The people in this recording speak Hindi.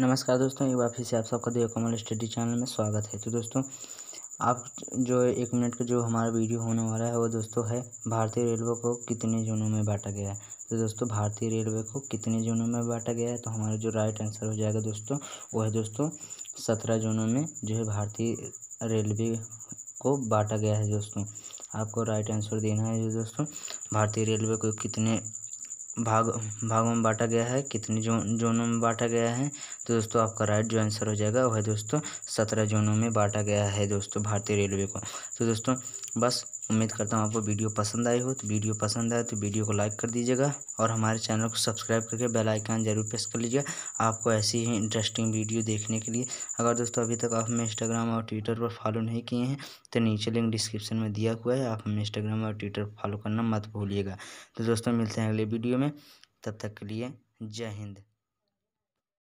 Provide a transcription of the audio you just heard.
नमस्कार दोस्तों एक बार फिर से आप सबका देव कमल स्टडी चैनल में स्वागत है तो दोस्तों आप जो एक मिनट का जो हमारा वीडियो होने वाला है वो दोस्तों है भारतीय रेलवे को कितने जोनों में बांटा गया है तो दोस्तों भारतीय रेलवे को कितने जोनों में बांटा गया है तो हमारा जो राइट आंसर हो जाएगा दोस्तों वो है दोस्तों सत्रह जोनों में जो है भारतीय रेलवे को बांटा गया है दोस्तों आपको राइट आंसर देना है दोस्तों भारतीय रेलवे को कितने भाग भागों में बांटा गया है कितने जो जोनों में बांटा गया है तो दोस्तों आपका राइट जो आंसर हो जाएगा वह दोस्तों सत्रह जोनों में बांटा गया है दोस्तों भारतीय रेलवे को तो दोस्तों बस उम्मीद करता हूँ आपको वीडियो पसंद आई हो तो वीडियो पसंद आए तो वीडियो को लाइक कर दीजिएगा और हमारे चैनल को सब्सक्राइब करके बेल आइकन जरूर प्रेस कर लीजिएगा आपको ऐसी ही इंटरेस्टिंग वीडियो देखने के लिए अगर दोस्तों अभी तक आप हमें इंस्टाग्राम और ट्विटर पर फॉलो नहीं किए हैं तो नीचे लिंक डिस्क्रिप्शन में दिया हुआ है आप हमें इंस्टाग्राम और ट्विटर फॉलो करना मत भूलिएगा तो दोस्तों मिलते हैं अगले वीडियो में तब तक के लिए जय हिंद